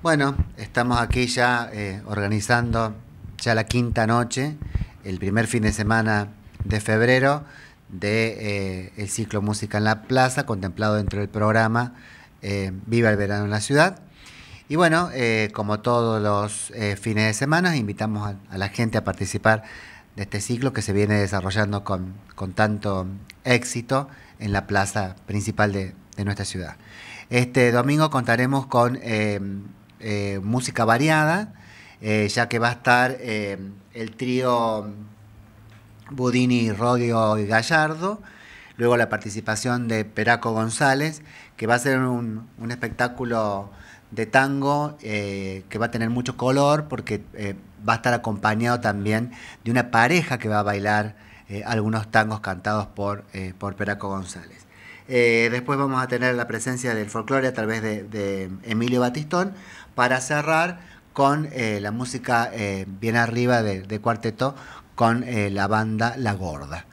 Bueno, estamos aquí ya eh, organizando ya la quinta noche, el primer fin de semana de febrero de eh, el ciclo Música en la Plaza, contemplado dentro del programa eh, Viva el Verano en la Ciudad. Y bueno, como todos los fines de semana, invitamos a, la gente a participar de este ciclo que se viene desarrollando con, tanto éxito en la plaza principal de, de nuestra ciudad. Este domingo contaremos con eh, música variada, eh, ya que va a estar eh, el trío Budini, Rodio y Gallardo, luego la participación de Peraco González, que va a ser un, un espectáculo de tango que va a tener mucho color porque va a estar acompañado también de una pareja que va a bailar algunos tangos cantados por, por Peraco González. Eh, después vamos a tener la presencia del folclore a través de, Emilio Batistón para cerrar con eh, la música eh, bien arriba de, cuarteto con la banda La Gorda.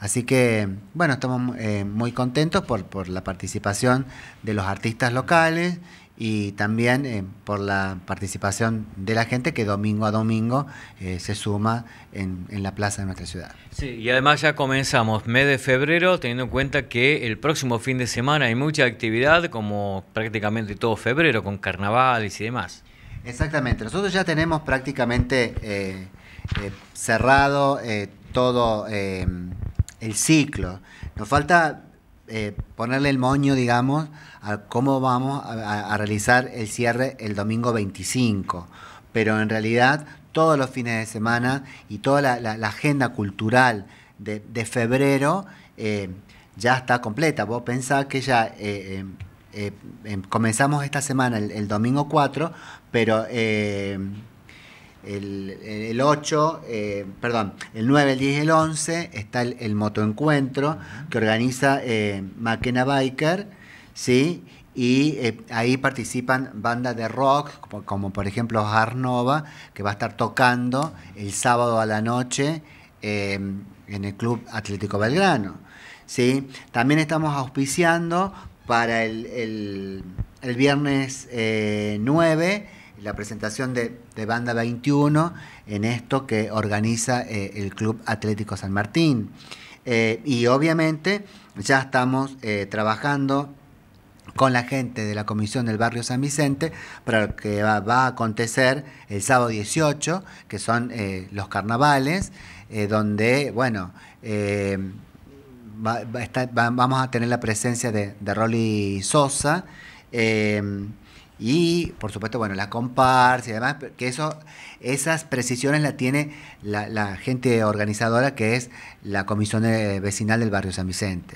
Así que, bueno, estamos muy contentos por la participación de los artistas locales y también eh, por la participación de la gente que domingo a domingo eh, se suma en, la plaza de nuestra ciudad. Sí, y además ya comenzamos mes de febrero teniendo en cuenta que el próximo fin de semana hay mucha actividad como prácticamente todo febrero con carnavales y demás. Exactamente, nosotros ya tenemos prácticamente eh, cerrado todo el ciclo. Nos falta eh, ponerle el moño, digamos, a cómo vamos a, realizar el cierre el domingo 25. Pero en realidad todos los fines de semana y toda la, agenda cultural de, febrero eh, ya está completa. Vos pensás que ya eh, em, comenzamos esta semana el, el domingo 4, pero el, 8, eh, perdón, el 9, el 10 y el 11 está el, motoencuentro que organiza eh, Biker, ¿sí? Y eh, ahí participan bandas de rock, como, por ejemplo Arnova, que va a estar tocando el sábado a la noche eh, en el Club Atlético Belgrano. ¿sí? También estamos auspiciando para el, el viernes 9 la presentación de, Banda 21 en esto que organiza eh, el Club Atlético San Martín. Eh, y obviamente ya estamos eh, trabajando con la gente de la Comisión del Barrio San Vicente para lo que va, a acontecer el sábado 18, que son los carnavales, donde, bueno, vamos a tener la presencia de, de Rolly Sosa. Y, por supuesto, bueno, la comparsa y demás, que eso, esas precisiones la tiene la, la gente organizadora, que es la Comisión eh, Vecinal del Barrio San Vicente.